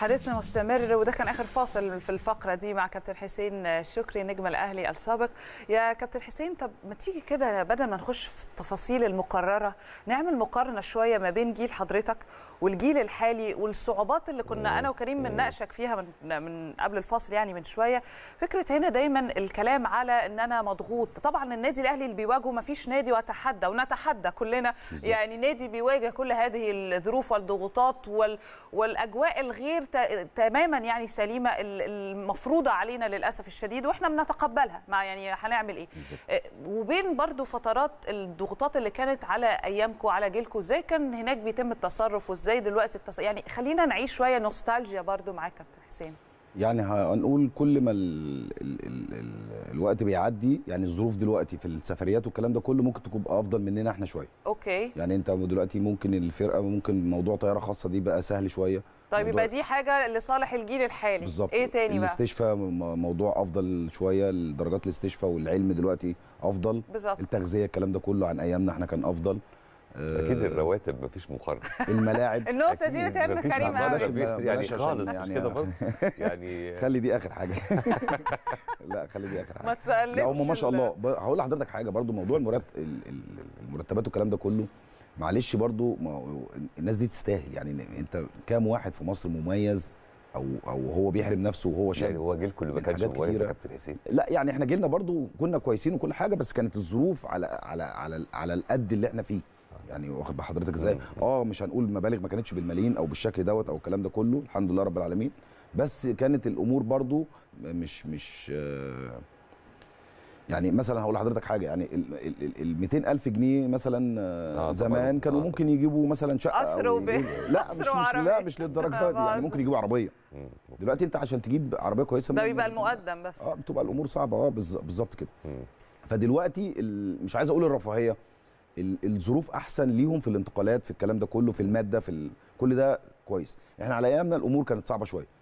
حديثنا مستمر وده كان اخر فاصل في الفقره دي مع كابتن حسين شكري نجم الاهلي السابق يا كابتن حسين طب ما تيجي كده بدل ما نخش في التفاصيل المقرره نعمل مقارنه شويه ما بين جيل حضرتك والجيل الحالي والصعوبات اللي كنا انا وكريم بنناقشك فيها من من قبل الفاصل يعني من شويه فكره هنا دايما الكلام على ان انا مضغوط طبعا النادي الاهلي اللي بيواجهه ما فيش نادي واتحدى ونتحدى كلنا يعني نادي بيواجه كل هذه الظروف والضغوطات وال... والاجواء الغير تماما يعني سليمه المفروضه علينا للاسف الشديد واحنا بنتقبلها مع يعني هنعمل ايه آه، وبين برضو فترات الضغوطات اللي كانت على ايامكم على جيلكم ازاي كان هناك بيتم التصرف وازاي دلوقتي التص... يعني خلينا نعيش شويه نوستالجيا برضو معاك كابتن حسين يعني هنقول كل ما الـ الـ الـ الوقت بيعدي يعني الظروف دلوقتي في السفريات والكلام ده كله ممكن تكون افضل مننا احنا شويه اوكي يعني انت دلوقتي ممكن الفرقه ممكن موضوع طياره خاصه دي بقى سهل شويه طيب يبقى دي حاجه لصالح الجيل الحالي بالزبط. ايه تاني بقى المستشفى موضوع افضل شويه درجات الاستشفاء والعلم دلوقتي افضل بالزبط. التغذيه الكلام ده كله عن ايامنا احنا كان افضل اكيد آه، الرواتب مفيش مقارنه الملاعب النقطه دي بتهمنا كريم قوي يعني خالص يعني كده برضه يعني خلي دي اخر حاجه لا خلي دي اخر حاجه ما تسالنيش لا ما شاء الله هقول لحضرتك حاجه برضو موضوع المرتبات والكلام ده كله معلش برضو الناس دي تستاهل يعني انت كام واحد في مصر مميز او او هو بيحرم نفسه وهو شاب يعني هو جيل كله ما كانش كويس يا كابتن حسين لا يعني احنا جيلنا برضو كنا كويسين وكل حاجه بس كانت الظروف على على على على القد اللي احنا فيه يعني واخد بحضرتك ازاي اه مش هنقول مبالغ ما كانتش بالملايين او بالشكل دوت او الكلام ده كله الحمد لله رب العالمين بس كانت الامور برضو مش مش آه، يعني مثلا هقول لحضرتك حاجه يعني ال 200000 جنيه مثلا آه, آه، زمان كانوا آه ممكن يجيبوا مثلا شقه قصر وب... لا مش, مش لا مش للدرجه دي يعني ممكن يجيبوا عربيه دلوقتي انت عشان تجيب عربيه كويسه ده بيبقى المقدم بس اه بتبقى الامور صعبه اه بالظبط كده فدلوقتي مش عايز اقول الرفاهيه الظروف احسن ليهم في الانتقالات في الكلام ده كله في الماده في ال... كل ده كويس احنا على ايامنا الامور كانت صعبه شويه